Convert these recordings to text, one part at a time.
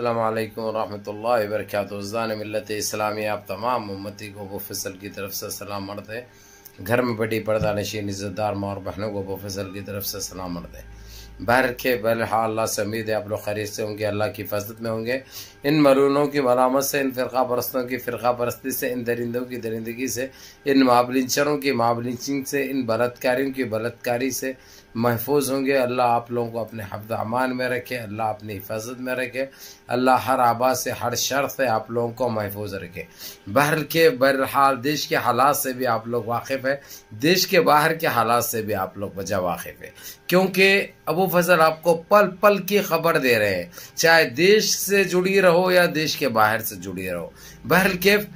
अल्लाम वरहमल वरक मिलत इस्लामी आप तमाम उम्मती को वो फसल की तरफ से सलाम मरते घर में बैठी पर्दा नशीन इज़्ज़तदार माँ और बहनों को वो फसल की तरफ से सलाम मरते भर के बहरहाल अल्लाह से उम्मीद है आप लोग खरीद से होंगे अल्लाह की फजत में होंगे इन मरूनों की मलामत से इन फ़िरका परस्तों की फ़िरका परस्ती से इन दरिंदों की दरिंदगी से इन माबलिंचरों की माबलिंचिंग से इन बलात्कारियों की बलात्कारी से महफूज होंगे अल्लाह आप लोगों को अपने हफ्द अमान में रखे अल्लाह अपनी हिफाजत में रखे अल्लाह हर आबा से हर शर से आप लोगों को महफूज रखे बहर के बहरहाल देश के हालात से भी आप लोग वाकिफ़ है देश के बाहर के हालात से भी आप लोग वजह वाकिफ़ है क्योंकि अबू प्रोफेसर आपको पल पल की खबर दे रहे हैं चाहे देश से जुड़ी रहो या देश के बाहर से जुड़ी रहो बहर केफ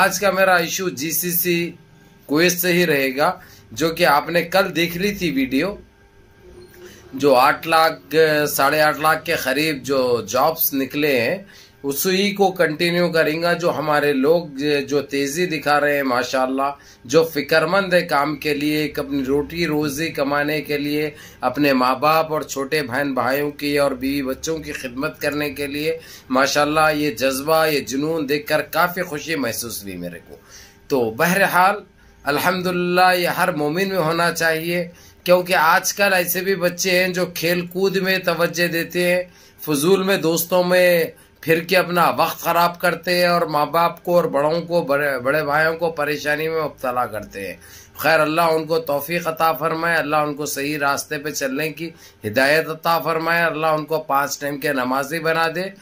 आज का मेरा इशू जीसीसी क्वेश से ही रहेगा जो कि आपने कल देख ली थी वीडियो जो आठ लाख साढ़े आठ लाख के करीब जो जॉब्स निकले हैं उसी को कंटिन्यू करेंगे जो हमारे लोग जो तेज़ी दिखा रहे हैं माशाल्लाह जो फिक्रमंद है काम के लिए अपनी रोटी रोज़ी कमाने के लिए अपने माँ बाप और छोटे बहन भाइयों की और बीवी बच्चों की खिदमत करने के लिए माशाल्लाह ये जज्बा ये जुनून देखकर काफ़ी खुशी महसूस हुई मेरे को तो बहरहाल अल्हम्दुलिल्लाह ये हर मोमिन में होना चाहिए क्योंकि आजकल ऐसे भी बच्चे हैं जो खेल कूद में तवज्जो देते हैं फजूल में दोस्तों में फिर के अपना वक्त ख़राब करते हैं और माँ बाप को और बड़ों को बड़े बड़े भाइयों को परेशानी में मुबतला करते हैं खैर अल्लाह उनको तोफ़ी अता फ़रमाए अल्लाह उनको सही रास्ते पे चलने की हिदायत अता फ़रमाए अल्लाह उनको पाँच टाइम के नमाजी बना दे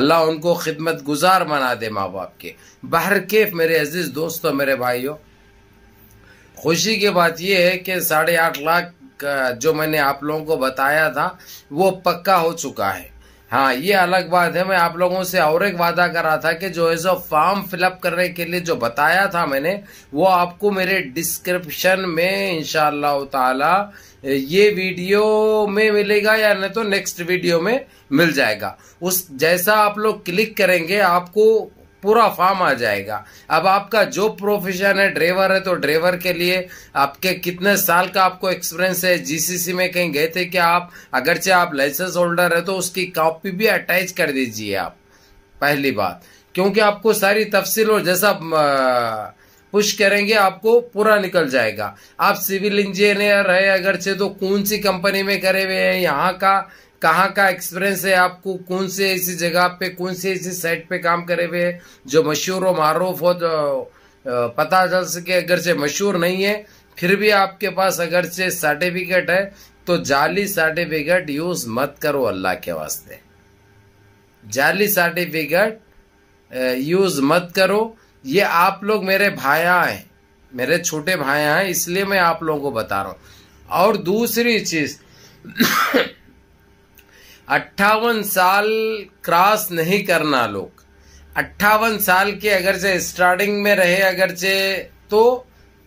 अल्लाह उनको खिदमत गुजार बना दे माँ बाप के बाहर केफ मेरे अजीज़ दोस्तों मेरे भाइयों खुशी की बात यह है कि साढ़े आठ लाख जो मैंने आप लोगों को बताया था वो पक्का हो चुका है हाँ ये अलग बात है मैं आप लोगों से और एक वादा कर रहा था कि जो है सो फॉर्म फिलअप करने के लिए जो बताया था मैंने वो आपको मेरे डिस्क्रिप्शन में इनशाला ताला ये वीडियो में मिलेगा या नहीं तो नेक्स्ट वीडियो में मिल जाएगा उस जैसा आप लोग क्लिक करेंगे आपको पूरा फॉर्म आ जाएगा अब आपका जो प्रोफेशन है ड्राइवर है तो ड्राइवर के लिए आपके कितने साल का आपको एक्सपीरियंस है जीसीसी में कहीं गए थे कि आप अगरचे आप लाइसेंस होल्डर है तो उसकी कॉपी भी अटैच कर दीजिए आप पहली बात क्योंकि आपको सारी तफसील और जैसा पुश करेंगे आपको पूरा निकल जाएगा आप सिविल इंजीनियर है अगरचे तो कौन सी कंपनी में करे हुए हैं यहाँ का कहाँ का एक्सपीरियंस है आपको कौन से ऐसी जगह पे कौन से ऐसी साइट पे काम करे हुए जो मशहूर और मारूफ हो तो पता चल सके अगर से मशहूर नहीं है फिर भी आपके पास अगर से सर्टिफिकेट है तो जाली सर्टिफिकेट यूज मत करो अल्लाह के वास्ते जाली सर्टिफिकेट यूज मत करो ये आप लोग मेरे भाया हैं मेरे छोटे भाया हैं इसलिए मैं आप लोगों को बता रहा हूँ और दूसरी चीज अट्ठावन साल क्रॉस नहीं करना लोग अट्ठावन साल के अगर से स्टार्टिंग में रहे अगर से तो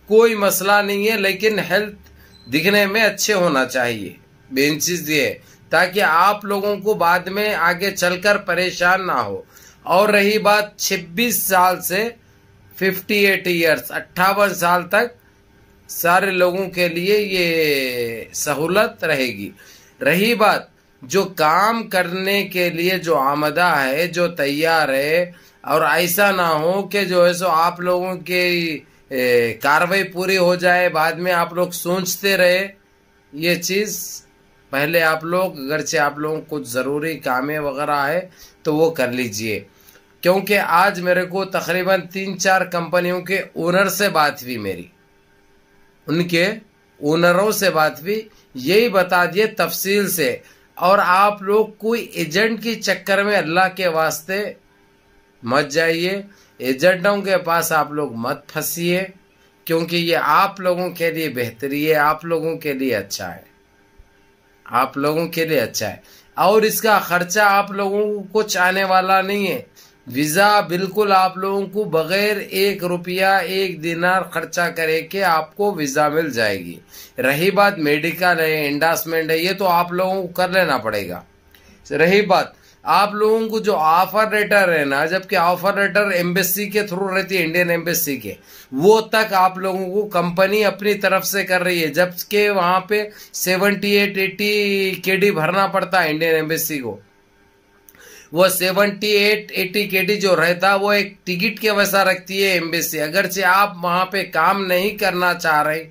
कोई मसला नहीं है लेकिन हेल्थ दिखने में अच्छे होना चाहिए बेंचेस दिए ताकि आप लोगों को बाद में आगे चलकर परेशान ना हो और रही बात 26 साल से 58 ईयर्स अट्ठावन साल तक सारे लोगों के लिए ये सहूलत रहेगी रही बात जो काम करने के लिए जो आमदा है जो तैयार है और ऐसा ना हो कि जो है सो आप लोगों की कार्रवाई पूरी हो जाए बाद में आप लोग सोचते रहे ये चीज़ पहले आप लोग अगर से आप लोगों को कुछ ज़रूरी कामे वगैरह है तो वो कर लीजिए क्योंकि आज मेरे को तकरीबन तीन चार कंपनियों के ओनर से बात हुई मेरी उनके ओनरों से बात हुई यही बता दिए तफसील से और आप लोग कोई एजेंट के चक्कर में अल्लाह के वास्ते मत जाइए एजेंटों के पास आप लोग मत फंसिए क्योंकि ये आप लोगों के लिए बेहतरी है आप लोगों के लिए अच्छा है आप लोगों के लिए अच्छा है और इसका खर्चा आप लोगों को कुछ आने वाला नहीं है वीज़ा बिल्कुल आप लोगों को बगैर एक रुपया एक दिनार खर्चा करे के आपको वीज़ा मिल जाएगी रही बात मेडिकल है इंडासमेंट है ये तो आप लोगों को कर लेना पड़ेगा रही बात आप लोगों को जो ऑफर लेटर है ना जबकि ऑफर लेटर एम्बेसी के थ्रू रहती है इंडियन एम्बेसी के वो तक आप लोगों को कंपनी अपनी तरफ से कर रही है जबकि वहां पे सेवेंटी एट एटी के भरना पड़ता है इंडियन एम्बेसी को वो सेवेंटी एट एटी के जो रहता है वो एक टिकट के वैसा रखती है एम्बेसी अगर से आप वहां पे काम नहीं करना चाह रहे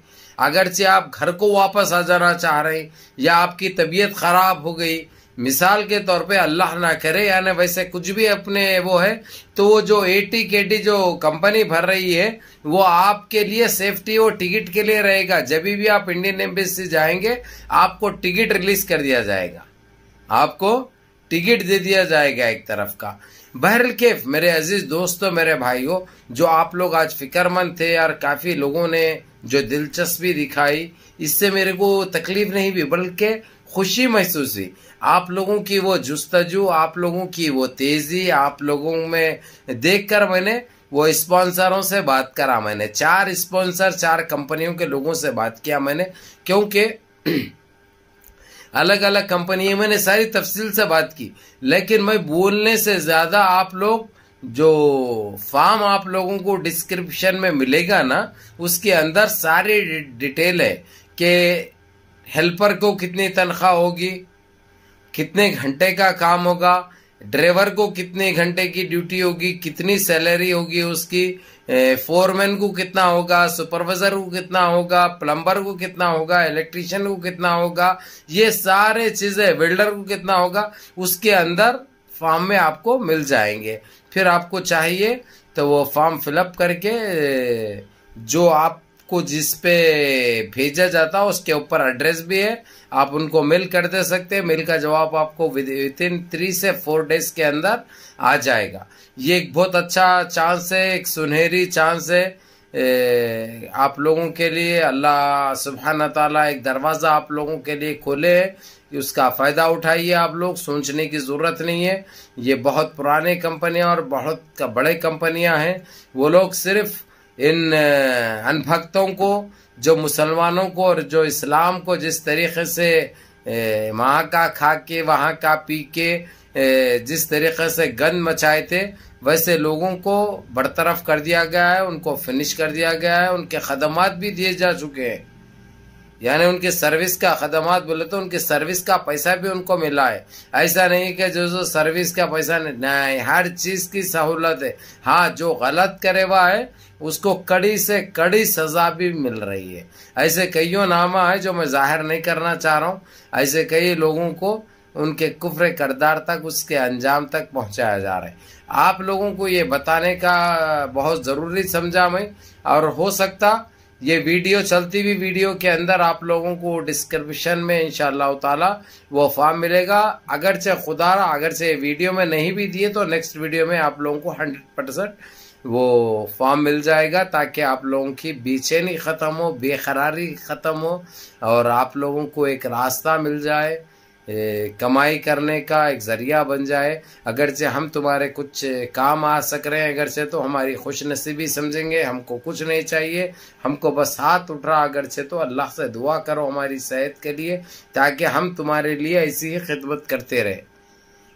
अगर से आप घर को वापस आ जाना चाह रहे या आपकी तबीयत खराब हो गई मिसाल के तौर पे अल्लाह ना करे यानी वैसे कुछ भी अपने वो है तो वो जो एटी के जो कंपनी भर रही है वो आपके लिए सेफ्टी और टिकट के लिए रहेगा जब भी आप इंडियन एम्बेसी जाएंगे आपको टिकट रिलीज कर दिया जाएगा आपको टिकट दे दिया जाएगा एक तरफ का बहरल केफ मेरे अजीज दोस्तों मेरे भाइयों जो आप लोग आज फिक्रमंद थे और काफ़ी लोगों ने जो दिलचस्पी दिखाई इससे मेरे को तकलीफ नहीं हुई बल्कि खुशी महसूस हुई आप लोगों की वो जस्तजू आप लोगों की वो तेज़ी आप लोगों में देखकर मैंने वो स्पॉन्सरों से बात करा मैंने चार स्पॉन्सर चार कंपनियों के लोगों से बात किया मैंने क्योंकि अलग अलग कंपनी है मैंने सारी तफसील से बात की लेकिन मैं बोलने से ज़्यादा आप लोग जो फॉर्म आप लोगों को डिस्क्रिप्शन में मिलेगा ना उसके अंदर सारी डिटेल है कि हेल्पर को कितनी तनख्वाह होगी कितने घंटे का काम होगा ड्राइवर को कितने घंटे की ड्यूटी होगी कितनी सैलरी होगी उसकी फोरमैन को कितना होगा सुपरवाइजर को कितना होगा प्लम्बर को कितना होगा इलेक्ट्रिशियन को कितना होगा ये सारे चीजें वेल्डर को कितना होगा उसके अंदर फॉर्म में आपको मिल जाएंगे फिर आपको चाहिए तो वो फॉर्म फिलअप करके जो आप को जिस पे भेजा जाता है उसके ऊपर एड्रेस भी है आप उनको मेल कर दे सकते हैं मेल का जवाब आपको विद इन थ्री से फोर डेज के अंदर आ जाएगा ये एक बहुत अच्छा चांस है एक सुनहरी चांस है आप लोगों के लिए अल्लाह सुबहाना तला एक दरवाज़ा आप लोगों के लिए खोले है उसका फ़ायदा उठाइए आप लोग सोचने की ज़रूरत नहीं है ये बहुत पुराने कंपनियां और बहुत बड़े कंपनियां हैं वो लोग सिर्फ़ इन अनभक्तों को जो मुसलमानों को और जो इस्लाम को जिस तरीके से वहाँ का खा के वहाँ का पी के जिस तरीके से गंद मचाए थे वैसे लोगों को बरतरफ कर दिया गया है उनको फिनिश कर दिया गया है उनके खदमात भी दिए जा चुके हैं यानी उनकी सर्विस का खदमात बोले तो उनकी सर्विस का पैसा भी उनको मिला है ऐसा नहीं कि जो जो सर्विस का पैसा नहीं, नहीं हर चीज़ की सहूलत है हाँ जो गलत करे हुआ है उसको कड़ी से कड़ी सजा भी मिल रही है ऐसे कईयों नामा है जो मैं जाहिर नहीं करना चाह रहा हूँ ऐसे कई लोगों को उनके कुफर करदार तक उसके अंजाम तक पहुँचाया जा रहा है आप लोगों को ये बताने का बहुत ज़रूरी समझा मैं और हो सकता ये वीडियो चलती हुई वीडियो के अंदर आप लोगों को डिस्क्रिप्शन में इन ताला वो फॉर्म मिलेगा अगर से खुदा अगर से वीडियो में नहीं भी दिए तो नेक्स्ट वीडियो में आप लोगों को हंड्रेड परसेंट वो फॉर्म मिल जाएगा ताकि आप लोगों की बेचैनी ख़त्म हो बेखरारी ख़त्म हो और आप लोगों को एक रास्ता मिल जाए कमाई करने का एक ज़रिया बन जाए अगरचे हम तुम्हारे कुछ काम आ सक रहे हैं अगरचे तो हमारी खुश नसीबी समझेंगे हमको कुछ नहीं चाहिए हमको बस हाथ उठ रहा अगरचे तो अल्लाह से दुआ करो हमारी सेहत के लिए ताकि हम तुम्हारे लिए ऐसी ही खिदमत करते रहे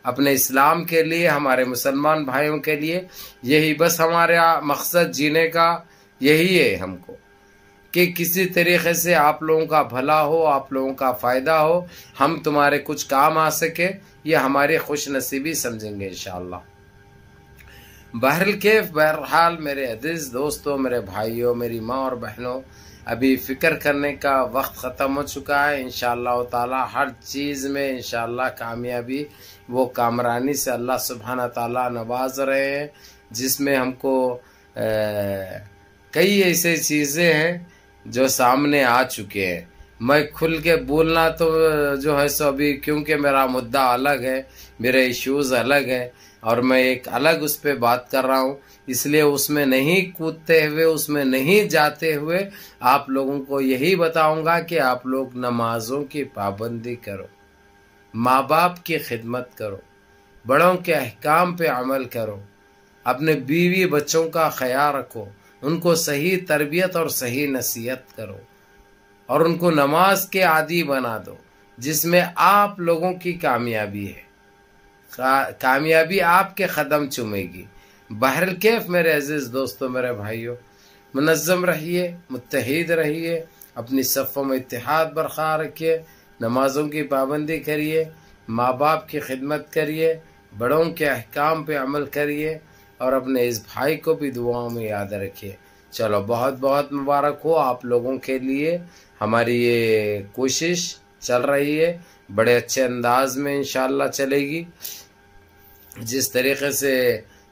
अपने इस्लाम के लिए हमारे मुसलमान भाइयों के लिए यही बस हमारा मकसद जीने का यही है हमको कि किसी तरीके से आप लोगों का भला हो आप लोगों का फ़ायदा हो हम तुम्हारे कुछ काम आ सके ये हमारी खुश नसीबी समझेंगे इन बहरल के बहरहाल मेरे अजीज दोस्तों मेरे भाइयों मेरी माँ और बहनों अभी फ़िक्र करने का वक्त ख़त्म हो चुका है इन ताला हर चीज़ में इन कामयाबी वो कामरानी से अल्लाह सुबहाना ताला नवाज रहे हैं जिसमें हमको आ, कई ऐसे चीज़ें हैं जो सामने आ चुके हैं मैं खुल के बोलना तो जो है सो अभी क्योंकि मेरा मुद्दा अलग है मेरे इश्यूज़ अलग है और मैं एक अलग उस पर बात कर रहा हूँ इसलिए उसमें नहीं कूदते हुए उसमें नहीं जाते हुए आप लोगों को यही बताऊंगा कि आप लोग नमाजों की पाबंदी करो माँ बाप की खिदमत करो बड़ों के अहकाम पे अमल करो अपने बीवी बच्चों का ख्याल रखो उनको सही तरबियत और सही नसीहत करो और उनको नमाज के आदि बना दो जिसमें आप लोगों की कामयाबी है कामयाबी आपके कदम चुमेगी बहरल कैफ मेरे अजीज दोस्तों मेरे भाइयों मुनजम रहिए मुतहद रहिए अपनी सफ़ों में इतिहाद बरकरार रखिए नमाज़ों की पाबंदी करिए माँ बाप की खिदमत करिए बड़ों के अहकाम पे अमल करिए और अपने इस भाई को भी दुआओं में याद रखिए चलो बहुत बहुत मुबारक हो आप लोगों के लिए हमारी ये कोशिश चल रही है बड़े अच्छे अंदाज में इनशाला चलेगी जिस तरीके से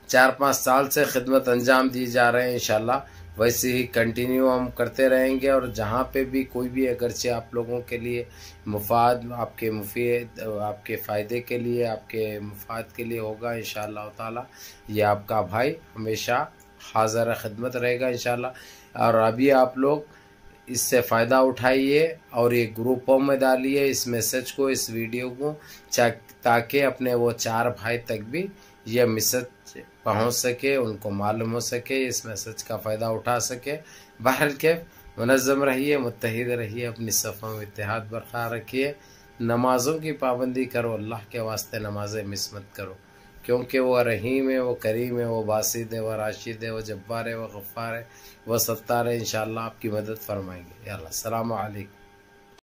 चार पाँच साल से खिदमत अंजाम दी जा रहे हैं इनशाला वैसे ही कंटिन्यू हम करते रहेंगे और जहाँ पे भी कोई भी अगरचे आप लोगों के लिए मुफाद आपके मुफीद आपके फ़ायदे के लिए आपके मुफाद के लिए होगा इन ताला ये आपका भाई हमेशा हाजर खदमत रहेगा इन और अभी आप लोग इससे फ़ायदा उठाइए और ये ग्रुपों में डालिए इस मैसेज को इस वीडियो को ताकि अपने वो चार भाई तक भी यह मिसज पहुंच सके उनको मालूम हो सके इस मैसेज का फ़ायदा उठा सके बहर के मनज़म रहिए मुतहद रहिए अपनी सफ़ों में इतिहाद बरकरार रखिए नमाज़ों की पाबंदी करो अल्लाह के वास्ते नमाज मिसमत करो क्योंकि वह रहीम है वो करीम है वह बासिद है वह राशिद है वह जब्बार है वह गफ़ार है वह सत्तार है इन आपकी मदद फरमाएंगे अल्लाह सलामकुम